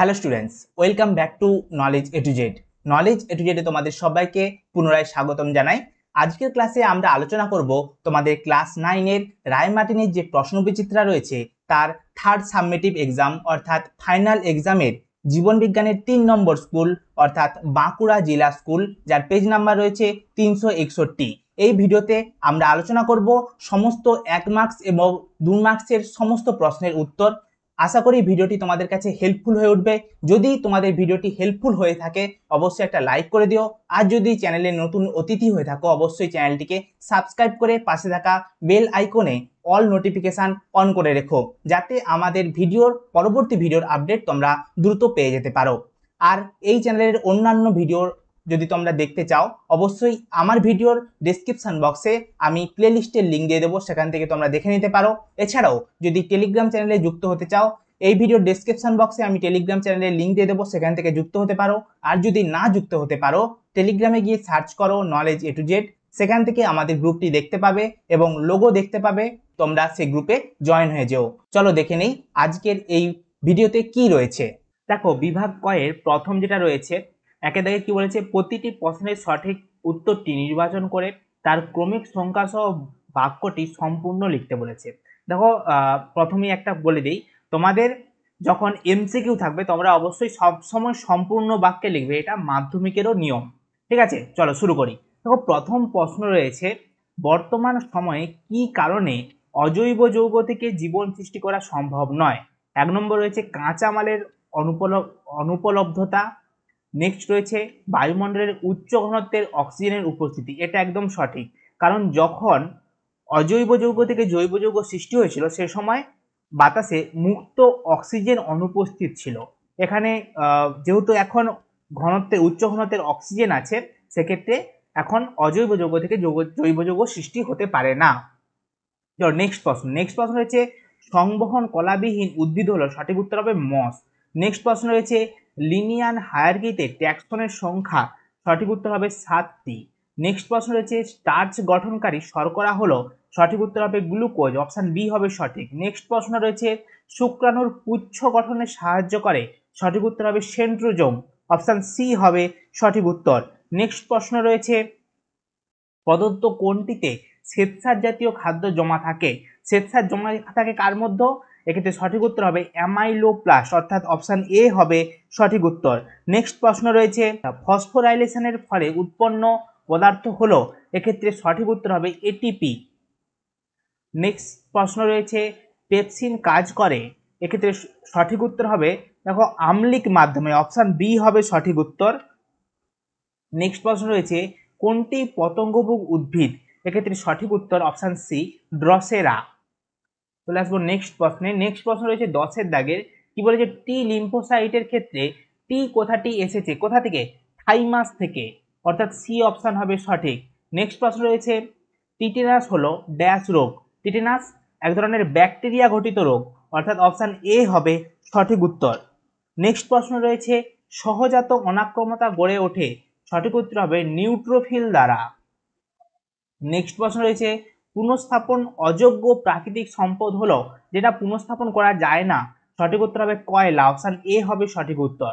hello students welcome back to knowledge A to Z knowledge এটুজেডে তোমাদের সবাইকে পুনরায় স্বাগতম জানাই আজকের ক্লাসে আমরা আলোচনা করব তোমাদের ক্লাস নাইনের রায়মাটিনের যে প্রশ্নবিচিত্রা রয়েছে তার থার্ড সাবমিটিভ এক্সাম অর্থাৎ ফাইনাল এক্সামের জীবনবিজ্ঞানের তিন নম্বর স্কুল অর্থাৎ বাঁকুড়া জেলা স্কুল যার পেজ নাম্বার রয়েছে তিনশো একষট্টি এই ভিডিওতে আমরা আলোচনা করব সমস্ত এক মার্কস এবং দু মার্কসের সমস্ত প্রশ্নের উত্তর আশা করি ভিডিওটি তোমাদের কাছে হেল্পফুল হয়ে উঠবে যদি তোমাদের ভিডিওটি হেল্পফুল হয়ে থাকে অবশ্যই একটা লাইক করে দিও আর যদি চ্যানেলে নতুন অতিথি হয়ে থাকো অবশ্যই চ্যানেলটিকে সাবস্ক্রাইব করে পাশে থাকা বেল আইকনে অল নোটিফিকেশান অন করে রেখো যাতে আমাদের ভিডিওর পরবর্তী ভিডিওর আপডেট তোমরা দ্রুত পেয়ে যেতে পারো আর এই চ্যানেলের অন্যান্য ভিডিওর যদি তোমরা দেখতে চাও অবশ্যই আমার ভিডিওর ডিসক্রিপশান বক্সে আমি প্লেলিস্টের লিঙ্ক দিয়ে দেবো সেখান থেকে তোমরা দেখে নিতে পারো এছাড়াও যদি টেলিগ্রাম চ্যানেলে যুক্ত হতে চাও এই ভিডিওর ডিসক্রিপশান বক্সে আমি টেলিগ্রাম চ্যানেলের লিঙ্ক দিয়ে দেবো সেখান থেকে যুক্ত হতে পারো আর যদি না যুক্ত হতে পারো টেলিগ্রামে গিয়ে সার্চ করো নলেজ এ টু জেড সেখান থেকে আমাদের গ্রুপটি দেখতে পাবে এবং লোগো দেখতে পাবে তোমরা সেই গ্রুপে জয়েন হয়ে যেও চলো দেখে নেই আজকের এই ভিডিওতে কি রয়েছে দেখো বিভাগ কয়ের প্রথম যেটা রয়েছে একে দেখে কি বলেছে প্রতিটি প্রশ্নের সঠিক উত্তরটি নির্বাচন করে তার ক্রমিক সংখ্যা সহ বাক্যটি সম্পূর্ণ লিখতে বলেছে দেখো প্রথমেই একটা বলে দিই তোমাদের যখন এমসিকিউ থাকবে তোমরা অবশ্যই সবসময় সম্পূর্ণ বাক্যে লিখবে এটা মাধ্যমিকেরও নিয়ম ঠিক আছে চলো শুরু করি দেখো প্রথম প্রশ্ন রয়েছে বর্তমান সময়ে কি কারণে অজৈব যৌগ থেকে জীবন সৃষ্টি করা সম্ভব নয় এক নম্বর রয়েছে কাঁচামালের অনুপলব্ধতা নেক্সট রয়েছে বায়ুমণ্ডলের উচ্চ ঘনত্বের অক্সিজেনের উপস্থিতি এটা একদম সঠিক কারণ যখন অজৈব যৌগ থেকে জৈব যৌগ সৃষ্টি হয়েছিল সে সময় বাতাসে মুক্ত অক্সিজেন অনুপস্থিত ছিল এখানে যেহেতু এখন ঘনত্বের উচ্চ ঘনত্বের অক্সিজেন আছে সেক্ষেত্রে এখন অজৈব যৌগ থেকে জৈব যৌগ সৃষ্টি হতে পারে না নেক্সট প্রশ্ন নেক্সট প্রশ্ন রয়েছে সংবহন কলাবিহীন উদ্ভিদ হলো সঠিক উত্তর হবে মস নেক্সট প্রশ্ন রয়েছে লিনিয়ান হায়ারকিতে ট্যাক্সনের সংখ্যা সঠিক উত্তর হবে সাতটি নেক্সট প্রশ্ন রয়েছে স্টার্চ গঠনকারী শর্করা হলো সঠিক উত্তর হবে গ্লুকোজ অপশান বি হবে সঠিক নেক্সট প্রশ্ন রয়েছে শুক্রাণুর পুচ্ছ গঠনে সাহায্য করে সঠিক উত্তর হবে সেন্ট্রোজোম অপশান সি হবে সঠিক উত্তর নেক্সট প্রশ্ন রয়েছে প্রদত্ত কোনটিতে শ্বেতসার জাতীয় খাদ্য জমা থাকে শ্বেতসার জমা থাকে কার মধ্যে এক্ষেত্রে সঠিক উত্তর হবে অ্যামাইলো প্লাস অর্থাৎ অপশান এ হবে সঠিক উত্তর নেক্সট প্রশ্ন রয়েছে ফসফোরাইলেশনের ফলে উৎপন্ন পদার্থ হলো এক্ষেত্রে সঠিক উত্তর হবে এটিপি নেক্সট প্রশ্ন রয়েছে পেপসিন কাজ করে এক্ষেত্রে সঠিক উত্তর হবে দেখো আমলিক মাধ্যমে অপশান বি হবে সঠিক উত্তর নেক্সট প্রশ্ন রয়েছে কোনটি পতঙ্গভোগ উদ্ভিদ এক্ষেত্রে সঠিক উত্তর অপশান সি ড্রসেরা চলে আসবো নেক্সট প্রশ্নে নেক্সট প্রশ্ন রয়েছে দশের দাগের কি বলেছে টি লিম্ফোসাইটের ক্ষেত্রে টি কোথাটি এসেছে কোথা থেকে থাইমাস থেকে অর্থাৎ সি অপশান হবে সঠিক নেক্সট প্রশ্ন রয়েছে টিটেনাস হলো ড্যাশ রোগ টিটেনাস এক ধরনের ব্যাকটেরিয়া ঘটিত রোগ অর্থাৎ অপশান এ হবে সঠিক উত্তর নেক্সট প্রশ্ন রয়েছে সহজাত অনাক্রমতা গড়ে ওঠে সঠিক উত্তর হবে নিউট্রোফিল দ্বারা নেক্সট প্রশ্ন রয়েছে পুনঃস্থাপন অযোগ্য প্রাকৃতিক সম্পদ হলো যেটা পুনঃস্থাপন করা যায় না সঠিক উত্তর হবে কয়লা অপশান এ হবে সঠিক উত্তর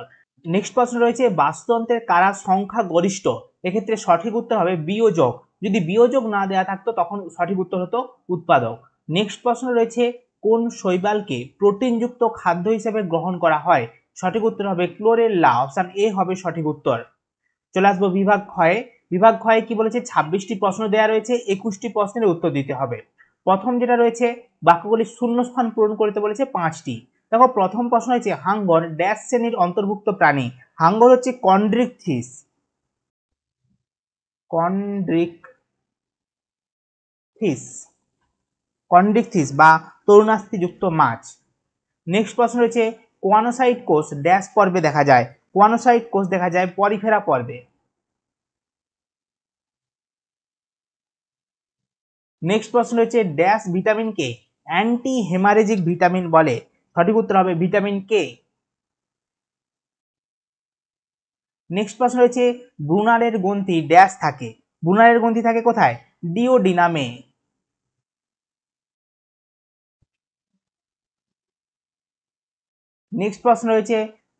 নেক্সট প্রশ্ন রয়েছে বাস্তুতন্ত্রের কারা সংখ্যা গরিষ্ঠ এক্ষেত্রে সঠিক উত্তর হবে বিয়োজক যদি বিয়োজক না দেওয়া থাকতো তখন সঠিক উত্তর হতো উৎপাদক নেক্সট প্রশ্ন রয়েছে কোন শৈবালকে প্রোটিনযুক্ত খাদ্য হিসেবে গ্রহণ করা হয় সঠিক উত্তর হবে ক্লোরেল্লা অপশান এ হবে সঠিক উত্তর চলে আসবো বিভাগ ক্ষয়ে বিভাগ ঘয়ে কি বলেছে ছাব্বিশটি প্রশ্ন দেওয়া রয়েছে একুশটি প্রশ্নের উত্তর দিতে হবে প্রথম যেটা রয়েছে বাক্যগুলির শূন্যস্থান পূরণ করতে বলেছে পাঁচটি দেখো প্রথম প্রশ্ন হচ্ছে হাঙ্গর ড্যাশ শ্রেণীর অন্তর্ভুক্ত প্রাণী হাঙ্গর হচ্ছে কন্ড্রিকথিস কন্ড্রিকথিস কন্ডিকথিস বা তরুণাস্থিযুক্ত মাছ নেক্সট প্রশ্ন রয়েছে কোয়ানোসাইট কোষ ড্যাশ পর্বে দেখা যায় কোয়ানোসাইট কোষ দেখা যায় পরিফেরা পর্বে নেক্সট প্রশ্ন রয়েছে ড্যাশ ভিটামিনকে অ্যান্টি হেমারেজিক ভিটামিন বলে সঠিক উত্তর হবে ভিটামিন কে নেক্সট প্রশ্ন রয়েছে ব্রুনারের গ্রন্থি ড্যাশ থাকে ব্রুনারের গ্রন্থি থাকে কোথায় ডিওডিনামে নেক্সট প্রশ্ন রয়েছে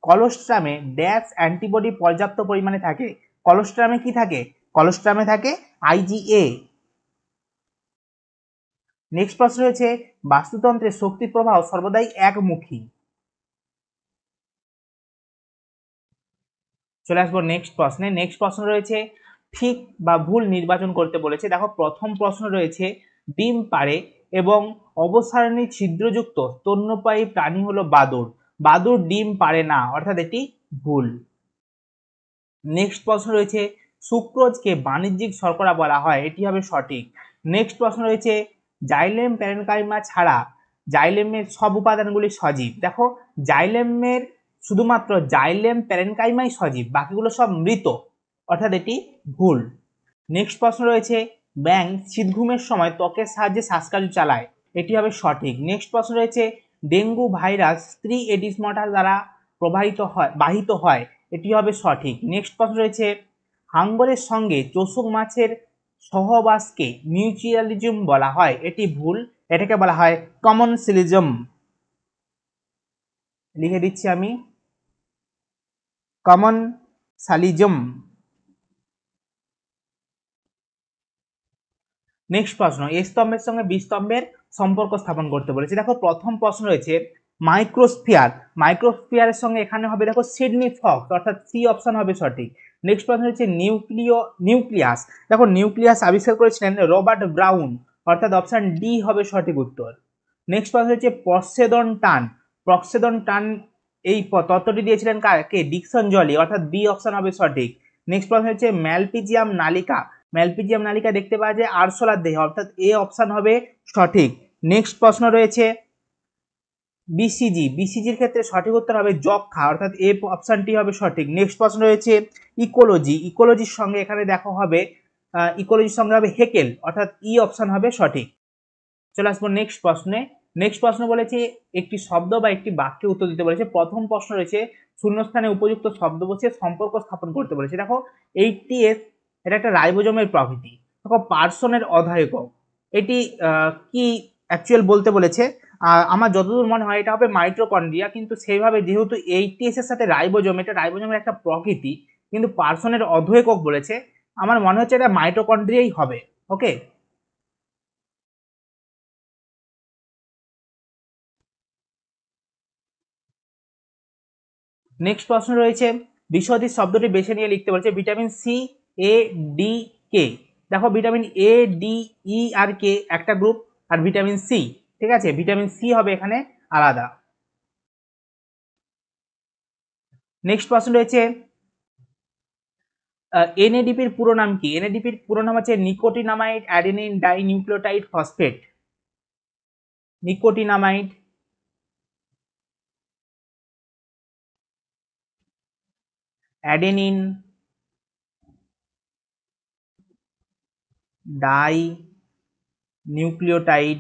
কলোস্ট্রামে ড্যাশ অ্যান্টিবডি পর্যাপ্ত পরিমাণে থাকে কলোস্ট্রামে কি থাকে কলোস্ট্রামে থাকে আইজিএ নেক্সট প্রশ্ন রয়েছে বাস্তুতন্ত্রের শক্তি প্রবাহ সর্বদাই একমুখী চলে আসবো নেক্সট প্রশ্নে নেক্সট প্রশ্ন রয়েছে ঠিক বা ভুল নির্বাচন করতে বলেছে দেখো প্রথম প্রশ্ন রয়েছে ডিম পারে এবং অবসারণী ছিদ্রযুক্ত স্তন্যপায়ী প্রাণী হলো বাদুর বাদুর ডিম পারে না অর্থাৎ এটি ভুল নেক্সট প্রশ্ন রয়েছে সুক্রোজকে বাণিজ্যিক শর্করা বলা হয় এটি হবে সঠিক নেক্সট প্রশ্ন রয়েছে জাইলেম প্যারেনকাইমা ছাড়া জাইলেমের সব উপাদানগুলি সজীব দেখো জাইলেমের শুধুমাত্র জাইলেম প্যারেনকাইমাই সজীব বাকিগুলো সব মৃত অর্থাৎ এটি ভুল নেক্সট প্রশ্ন রয়েছে ব্যাং শীতঘুমের সময় ত্বকের সাহায্যে শ্বাসকার্য চালায় এটি হবে সঠিক নেক্সট প্রশ্ন রয়েছে ডেঙ্গু ভাইরাস স্ত্রী এডিস মটার দ্বারা প্রবাহিত হয় বাহিত হয় এটি হবে সঠিক নেক্সট প্রশ্ন রয়েছে হাঙ্গরের সঙ্গে চোষক মাছের সহবাসকে মিউচুয়ালিজম বলা হয় এটি ভুল এটাকে বলা হয় কমনসিলিজম লিখে দিচ্ছি আমি কমন সালিজম নেক্সট প্রশ্ন এ স্তম্ভের সঙ্গে বিস্তম্ভের সম্পর্ক স্থাপন করতে বলেছে দেখো প্রথম প্রশ্ন রয়েছে মাইক্রোস্ফিয়ার মাইক্রোস্ফিয়ারের সঙ্গে এখানে হবে দেখো সিডনি ফক্স অর্থাৎ সি অপশন হবে সঠিক নেক্সট প্রশ্ন হচ্ছে নিউক্লিয় নিউক্লিয়াস দেখো নিউক্লিয়াস আবিষ্কার করেছিলেন রবার্ট ব্রাউন অর্থাৎ অপশান ডি হবে সঠিক উত্তর নেক্সট প্রশ্ন হচ্ছে পর্সেদন টান প্রক্সেদন টান এই তত্ত্বটি দিয়েছিলেন কাকে ডিকশন জলি অর্থাৎ বি অপশান হবে সঠিক নেক্সট প্রশ্ন হচ্ছে ম্যালপিজিয়াম নালিকা ম্যালপিজিয়াম নালিকা দেখতে পাওয়া যায় আরশোলার দেহে অর্থাৎ এ অপশান হবে সঠিক নেক্সট প্রশ্ন রয়েছে বিসিজি বিসিজির ক্ষেত্রে সঠিক উত্তর হবে যক্ষা অর্থাৎ এ অপশানটি হবে সঠিক নেক্সট প্রশ্ন রয়েছে ইকোলজি ইকোলজির সঙ্গে এখানে দেখো হবে ইকোলজির সঙ্গে হবে হেকেল অর্থাৎ ই e অপশান হবে সঠিক চলে আসবো নেক্সট প্রশ্নে নেক্সট প্রশ্ন বলেছে একটি শব্দ বা একটি বাক্যে উত্তর দিতে বলেছে প্রথম প্রশ্ন রয়েছে শূন্যস্থানে উপযুক্ত শব্দ বসে সম্পর্ক স্থাপন করতে বলেছে দেখো এইটি এস এটা একটা রাইবোজমের প্রভৃতি দেখো পার্সনের অধায়ক এটি কি অ্যাকচুয়াল বলতে বলেছে আমার যতদূর মনে হয় এটা হবে মাইট্রোকন্ড্রিয়া কিন্তু সেইভাবে যেহেতু এইটিএস এর সাথে রাইবোজোম এটা রাইবোজোমের একটা প্রকৃতি কিন্তু পার্সনের অধ্যয়কক বলেছে আমার মনে হচ্ছে এটা মাইটোকন্ড্রিয়াই হবে ওকে নেক্সট প্রশ্ন রয়েছে বিশদী শব্দটি বেছে নিয়ে লিখতে বলছে vitamin C A D K দেখো ভিটামিন এ ডি ই আর কে একটা গ্রুপ আর ভিটামিন সি ঠিক আছে ভিটামিন সি হবে এখানে আলাদা নেক্সট প্রশ্ন রয়েছে এনএডিপির পুরো নাম কি এনএডিপির পুরো নাম হচ্ছে nicotinamide adenine dinucleotide phosphate nicotinamide adenine dinucleotide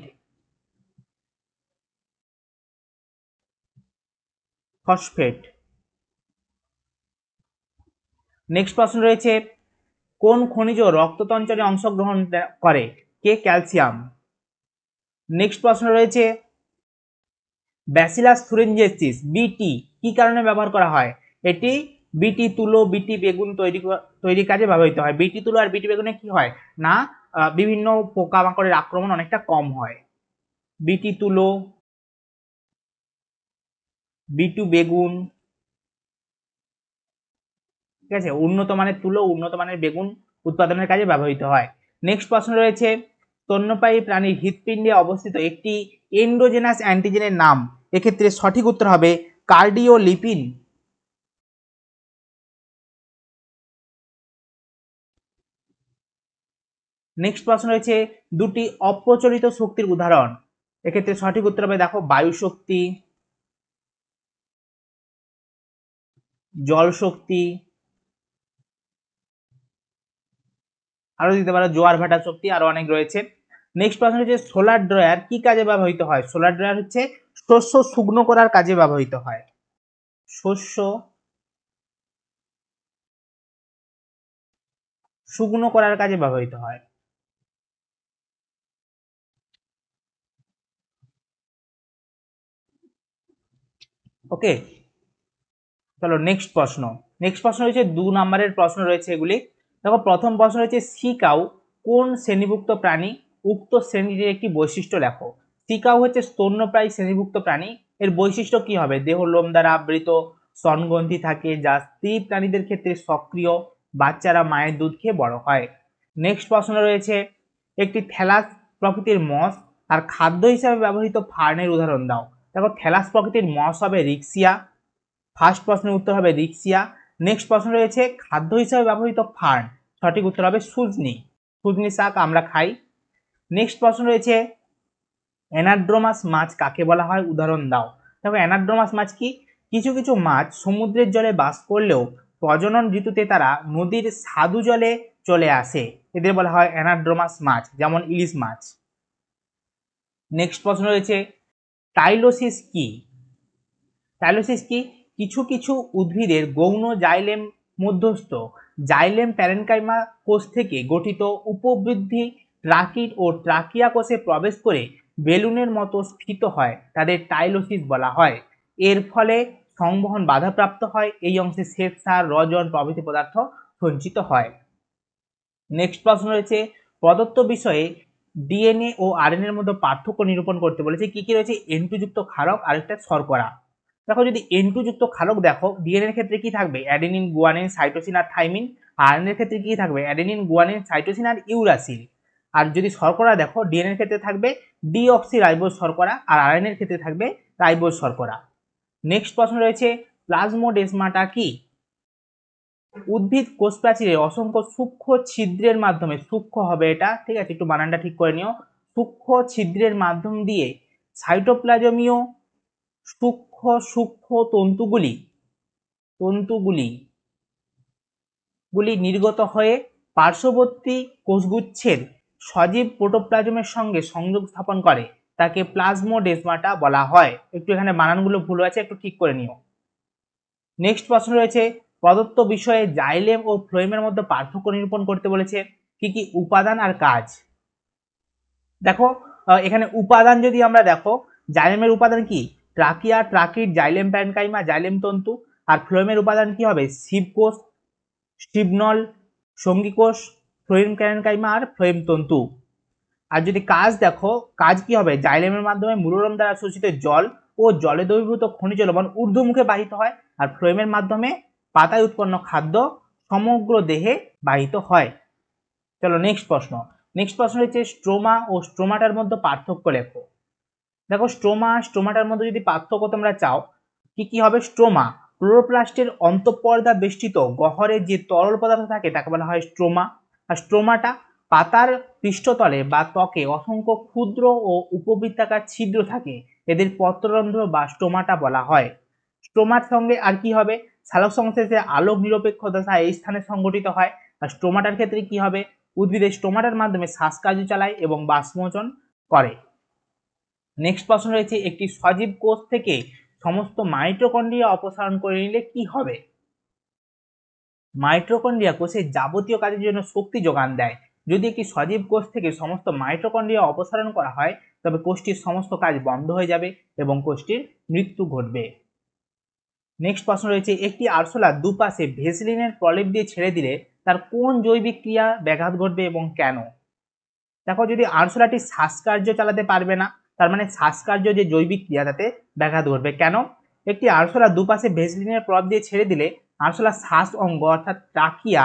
phosphate next প্রশ্ন রয়েছে কোন খনিজ রক্ততঞ্চরে অংশগ্রহণ করে কে ক্যালসিয়াম নেক্সট প্রশ্ন রয়েছে ব্যাসিলাস থুরেঞ্জেসিস বিটি কি কারণে ব্যবহার করা হয় এটি বিটি তুলো বিটি বেগুন তৈরি তৈরি কাজে ব্যবহৃত হয় বিটি তুলো আর বিটি বেগুনে কি হয় না বিভিন্ন পোকামাকড়ের আক্রমণ অনেকটা কম হয় বিটি তুলো বিটু বেগুন ঠিক আছে উন্নত মানের তুলো উন্নত মানের বেগুন উৎপাদনের কাজে ব্যবহৃত হয় নেক্সট প্রশ্ন রয়েছে স্তন্যপায়ী প্রাণীর হৃৎপিণ্ডে অবস্থিত একটি এন্ডোজেনাস অ্যান্টিজেনের নাম এক্ষেত্রে সঠিক উত্তর হবে লিপিন নেক্সট প্রশ্ন রয়েছে দুটি অপ্রচলিত শক্তির উদাহরণ এক্ষেত্রে সঠিক উত্তর হবে দেখো বায়ু শক্তি জলশক্তি আরো দিতে পারো জোয়ার ভাটা শক্তি আরও অনেক রয়েছে নেক্সট প্রশ্ন হচ্ছে সোলার ড্রয়ার কি কাজে ব্যবহৃত হয় সোলার ড্রয়ার হচ্ছে শস্য শুকনো করার কাজে ব্যবহৃত হয় শস্য শুকনো করার কাজে ব্যবহৃত হয় ওকে চলো নেক্সট প্রশ্ন নেক্সট প্রশ্ন রয়েছে দু নম্বরের প্রশ্ন রয়েছে এগুলি দেখো প্রথম প্রশ্ন রয়েছে সিকাউ কোন শ্রেণীভুক্ত প্রাণী উক্ত শ্রেণীটির একটি বৈশিষ্ট্য লেখো সিকাউ হচ্ছে স্তন্যপ্রায় শ্রেণীভুক্ত প্রাণী এর বৈশিষ্ট্য কি হবে দেহ লোম দ্বারা আবৃত স্তনগ্রন্থি থাকে যা স্ত্রী প্রাণীদের ক্ষেত্রে সক্রিয় বাচ্চারা মায়ের দুধ খেয়ে বড় হয় নেক্সট প্রশ্ন রয়েছে একটি থ্যালাস প্রকৃতির মস আর খাদ্য হিসাবে ব্যবহৃত ফার্নের উদাহরণ দাও দেখো থ্যালাস প্রকৃতির মস হবে রিক্সিয়া ফার্স্ট প্রশ্নের উত্তর হবে রিক্সিয়া নেক্সট প্রশ্ন রয়েছে খাদ্য হিসাবে ব্যবহৃত ফার্ন সঠিক উত্তর হবে সুজনি সুজনি শাক আমরা খাই নেক্সট প্রশ্ন রয়েছে অ্যানাড্রোমাস মাছ কাকে বলা হয় উদাহরণ দাও দেখো অ্যানাড্রোমাস মাছ কি কিছু কিছু মাছ সমুদ্রের জলে বাস করলেও প্রজনন ঋতুতে তারা নদীর সাধু জলে চলে আসে এদের বলা হয় অ্যানাড্রোমাস মাছ যেমন ইলিশ মাছ নেক্সট প্রশ্ন রয়েছে টাইলোসিস কি টাইলোসিস কি কিছু কিছু উদ্ভিদের গৌণ জাইলেম মধ্যস্থ জাইলেম প্যারেনকাইমা কোষ থেকে গঠিত উপবৃদ্ধি ট্রাকিড ও ট্রাকিয়া কোষে প্রবেশ করে বেলুনের মতো স্ফীত হয় তাদের টাইলোসিস বলা হয় এর ফলে সংবহন বাধাপ্রাপ্ত হয় এই অংশে শ্বেত সার রজন প্রভৃতি পদার্থ সঞ্চিত হয় নেক্সট প্রশ্ন রয়েছে প্রদত্ত বিষয়ে ডিএনএ ও আরএনএর মধ্যে পার্থক্য নিরূপণ করতে বলেছে কি কি রয়েছে এন্টুযুক্ত খারক আরেকটা শর্করা দেখো যদি এন টু যুক্ত খালক দেখো ডিএনএর ক্ষেত্রে কি থাকবে অ্যাডেনিন গুয়ানিন সাইটোসিন আর থাইমিন আরএনএর ক্ষেত্রে কি থাকবে অ্যাডেনিন গুয়ানিন সাইটোসিন আর ইউরাসিল আর যদি শর্করা দেখো ডিএনএর ক্ষেত্রে থাকবে ডিঅক্সি রাইবোজ শর্করা আর আরএনএর ক্ষেত্রে থাকবে রাইবোজ শর্করা নেক্সট প্রশ্ন রয়েছে প্লাজমোডেসমাটা কি উদ্ভিদ কোষ প্রাচীরে অসংখ্য সূক্ষ্ম ছিদ্রের মাধ্যমে সূক্ষ্ম হবে এটা ঠিক আছে একটু বানানটা ঠিক করে নিও সূক্ষ্ম ছিদ্রের মাধ্যম দিয়ে সাইটোপ্লাজমীয় সূক্ষ্ম সূক্ষ্ম তন্তুগুলি তন্তুগুলি গুলি নির্গত হয়ে পার্শ্ববর্তী কোষগুচ্ছের সজীব প্রোটোপ্লাজমের সঙ্গে সংযোগ স্থাপন করে তাকে প্লাজমোডেজমাটা বলা হয় একটু এখানে বানানগুলো ভুল আছে একটু ঠিক করে নিও নেক্সট প্রশ্ন রয়েছে প্রদত্ত বিষয়ে জাইলেম ও ফ্লোয়েমের মধ্যে পার্থক্য নিরূপণ করতে বলেছে কি কি উপাদান আর কাজ দেখো এখানে উপাদান যদি আমরা দেখো জাইলেমের উপাদান কি ট্রাকিয়া ট্রাকির জাইলেম প্যানকাইমা জাইলেম তন্তু আর ফ্লোয়েমের উপাদান কি হবে শিবকোষ শিবনল সঙ্গীকোষ ফ্লোয়েম ক্যানকাইমা আর ফ্লোয়েম তন্তু আর যদি কাজ দেখো কাজ কি হবে জাইলেমের মাধ্যমে মুলোরম দ্বারা শোষিত জল ও জলে দ্রবীভূত খনিজ লবণ ঊর্ধ্বমুখে বাহিত হয় আর ফ্লোয়েমের মাধ্যমে পাতায় উৎপন্ন খাদ্য সমগ্র দেহে বাহিত হয় চলো নেক্সট প্রশ্ন নেক্সট প্রশ্ন হচ্ছে স্ট্রোমা ও স্ট্রোমাটার মধ্যে পার্থক্য লেখো দেখো স্টোমা স্টোমাটার মধ্যে যদি পার্থক্য তোমরা চাও কি কি হবে স্টোমা ক্লোরোপ্লাস্টের অন্তঃপর্দা বেষ্টিত গহরে যে তরল পদার্থ থাকে তাকে বলা হয় স্ট্রোমা আর স্ট্রোমাটা পাতার পৃষ্ঠতলে বা ত্বকে অসংখ্য ক্ষুদ্র ও উপবৃত্তাকার ছিদ্র থাকে এদের পত্ররন্ধ্র বা স্টোমাটা বলা হয় স্টোমার সঙ্গে আর কি হবে সালক সংশ্লেষে আলোক নিরপেক্ষ দশা এই স্থানে সংগঠিত হয় আর স্টোমাটার ক্ষেত্রে কি হবে উদ্ভিদের স্টোমাটার মাধ্যমে শ্বাসকার্য চালায় এবং বাষ্পমোচন করে নেক্সট প্রশ্ন রয়েছে একটি সজীব কোষ থেকে সমস্ত মাইটোকন্ড্রিয়া অপসারণ করে নিলে কি হবে মাইটোকন্ড্রিয়া কোষের যাবতীয় কাজের জন্য শক্তি যোগান দেয় যদি একটি সজীব কোষ থেকে সমস্ত মাইটোকন্ড্রিয়া অপসারণ করা হয় তবে কোষটির সমস্ত কাজ বন্ধ হয়ে যাবে এবং কোষটির মৃত্যু ঘটবে নেক্সট প্রশ্ন রয়েছে একটি আরশোলা দুপাশে ভেসলিনের প্রলেপ দিয়ে ছেড়ে দিলে তার কোন জৈবিক ক্রিয়া ব্যাঘাত ঘটবে এবং কেন দেখো যদি আরশোলাটি শ্বাসকার্য চালাতে পারবে না তার মানে শ্বাসকার্য যে জৈবিক ক্রিয়া তাতে ব্যাঘাত ঘটবে কেন একটি আরশোলা দুপাশে ভেসলিনের প্রভাব দিয়ে ছেড়ে দিলে আরশোলার শ্বাস অঙ্গ অর্থাৎ টাকিয়া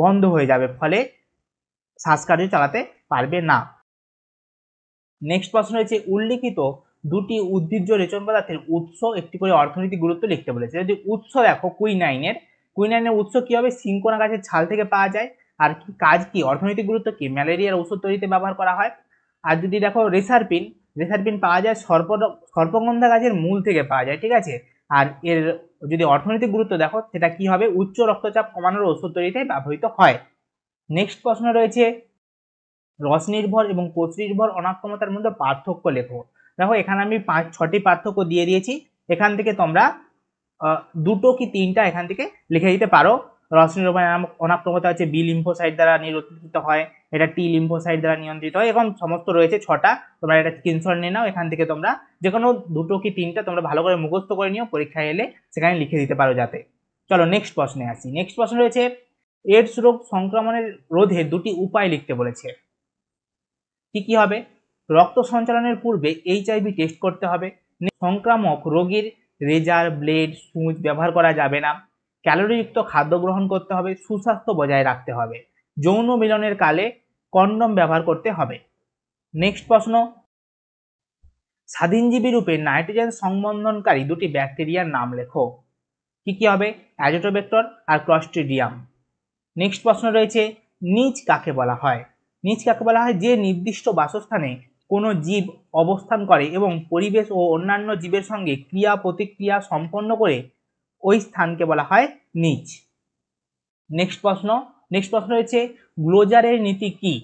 বন্ধ হয়ে যাবে ফলে শ্বাসকার্য চালাতে পারবে না নেক্সট প্রশ্ন রয়েছে উল্লিখিত দুটি উদ্ভিজ্জ রেচন পদার্থের উৎস একটি করে অর্থনৈতিক গুরুত্ব লিখতে বলেছে যদি উৎস দেখো কুইনাইনের কুইনাইনের উৎস কী হবে সিঙ্কোনা গাছের ছাল থেকে পাওয়া যায় আর কি কাজ কি অর্থনৈতিক গুরুত্ব কি ম্যালেরিয়ার ওষুধ তৈরিতে ব্যবহার করা হয় আর যদি দেখো রেসারপিন রেসারপিন পাওয়া যায় সর্প সর্পগন্ধা গাছের মূল থেকে পাওয়া যায় ঠিক আছে আর এর যদি অর্থনৈতিক গুরুত্ব দেখো সেটা কি হবে উচ্চ রক্তচাপ কমানোর ওষুধ তৈরিতে ব্যবহৃত হয় নেক্সট প্রশ্ন রয়েছে রস নির্ভর এবং কোষ নির্ভর অনাক্ষমতার মধ্যে পার্থক্য লেখো দেখো এখানে আমি পাঁচ ছটি পার্থক্য দিয়ে দিয়েছি এখান থেকে তোমরা দুটো কি তিনটা এখান থেকে লিখে দিতে পারো রশ্মি নামক অনাক্রমতা আছে বি লিম্ফোসাইট দ্বারা নিরোধিত হয় এটা টি লিম্ফোসাইট দ্বারা নিয়ন্ত্রিত হয় এবং সমস্ত রয়েছে ছটা তোমরা এটা স্ক্রিনশট নিয়ে নাও এখান থেকে তোমরা যে কোনো দুটো কি তিনটা তোমরা ভালো করে মুখস্থ করে নিও পরীক্ষায় এলে সেখানে লিখে দিতে পারো যাতে চলো নেক্সট প্রশ্নে আসি নেক্সট প্রশ্ন রয়েছে এইডস রোগ সংক্রমণের রোধে দুটি উপায় লিখতে বলেছে কি কি হবে রক্ত সঞ্চালনের পূর্বে এইচআইভি টেস্ট করতে হবে সংক্রামক রোগীর রেজার ব্লেড সুঁচ ব্যবহার করা যাবে না ক্যালোরিযুক্ত খাদ্য গ্রহণ করতে হবে সুস্বাস্থ্য বজায় রাখতে হবে যৌন মিলনের কালে কন্ডম ব্যবহার করতে হবে নেক্সট প্রশ্ন স্বাধীনজীবী রূপে নাইট্রোজেন সংবন্ধনকারী দুটি ব্যাকটেরিয়ার নাম লেখো কি কি হবে অ্যাজোটোবেক্টর আর ক্রস্টিডিয়াম নেক্সট প্রশ্ন রয়েছে নিচ কাকে বলা হয় নিচ কাকে বলা হয় যে নির্দিষ্ট বাসস্থানে কোনো জীব অবস্থান করে এবং পরিবেশ ও অন্যান্য জীবের সঙ্গে ক্রিয়া প্রতিক্রিয়া সম্পন্ন করে ওই স্থানকে বলা হয় নিচ নেক্সট প্রশ্ন নেক্সট প্রশ্ন রয়েছে গ্লোজারের নীতি কি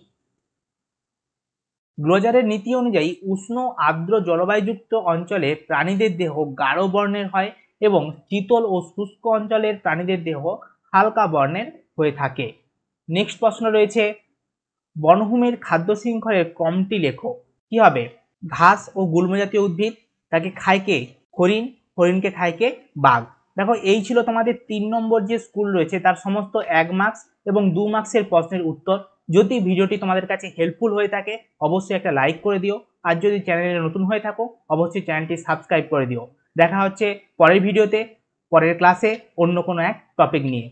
গ্লোজারের নীতি অনুযায়ী উষ্ণ আর্দ্র জলবায়ুযুক্ত অঞ্চলে প্রাণীদের দেহ গাঢ় বর্ণের হয় এবং শীতল ও শুষ্ক অঞ্চলের প্রাণীদের দেহ হালকা বর্ণের হয়ে থাকে নেক্সট প্রশ্ন রয়েছে বনভূমির খাদ্য শৃঙ্খলের কমটি লেখো কি হবে ঘাস ও গুল্মজাতীয় উদ্ভিদ তাকে খায় কে হরিণ হরিণকে খায় কে বাঘ দেখো এই ছিল তোমাদের তিন নম্বর যে স্কুল রয়েছে তার সমস্ত এক মার্কস এবং দু মার্কসের প্রশ্নের উত্তর যদি ভিডিওটি তোমাদের কাছে হেল্পফুল হয়ে থাকে অবশ্যই একটা লাইক করে দিও আর যদি চ্যানেলে নতুন হয়ে থাকো অবশ্যই চ্যানেলটি সাবস্ক্রাইব করে দিও দেখা হচ্ছে পরের ভিডিওতে পরের ক্লাসে অন্য কোনো এক টপিক নিয়ে